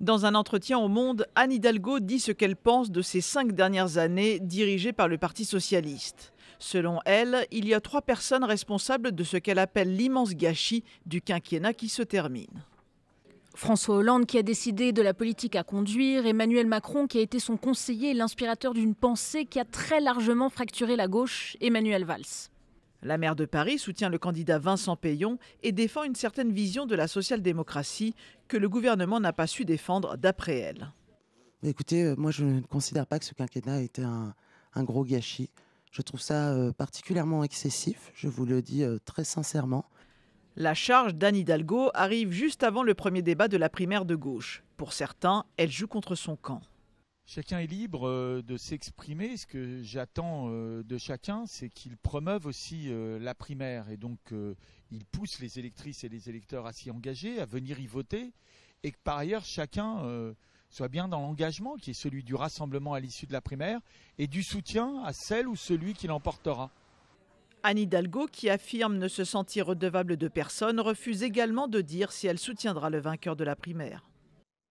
Dans un entretien au Monde, Anne Hidalgo dit ce qu'elle pense de ces cinq dernières années dirigées par le Parti socialiste. Selon elle, il y a trois personnes responsables de ce qu'elle appelle l'immense gâchis du quinquennat qui se termine. François Hollande qui a décidé de la politique à conduire, Emmanuel Macron qui a été son conseiller et l'inspirateur d'une pensée qui a très largement fracturé la gauche, Emmanuel Valls. La maire de Paris soutient le candidat Vincent Payon et défend une certaine vision de la social-démocratie que le gouvernement n'a pas su défendre d'après elle. Écoutez, euh, moi je ne considère pas que ce quinquennat était un, un gros gâchis. Je trouve ça euh, particulièrement excessif, je vous le dis euh, très sincèrement. La charge d'Anne Hidalgo arrive juste avant le premier débat de la primaire de gauche. Pour certains, elle joue contre son camp. Chacun est libre euh, de s'exprimer. Ce que j'attends euh, de chacun, c'est qu'il promeuve aussi euh, la primaire. Et donc, il pousse les électrices et les électeurs à s'y engager, à venir y voter. Et que par ailleurs, chacun soit bien dans l'engagement qui est celui du rassemblement à l'issue de la primaire et du soutien à celle ou celui qui l'emportera. Anne Hidalgo, qui affirme ne se sentir redevable de personne, refuse également de dire si elle soutiendra le vainqueur de la primaire.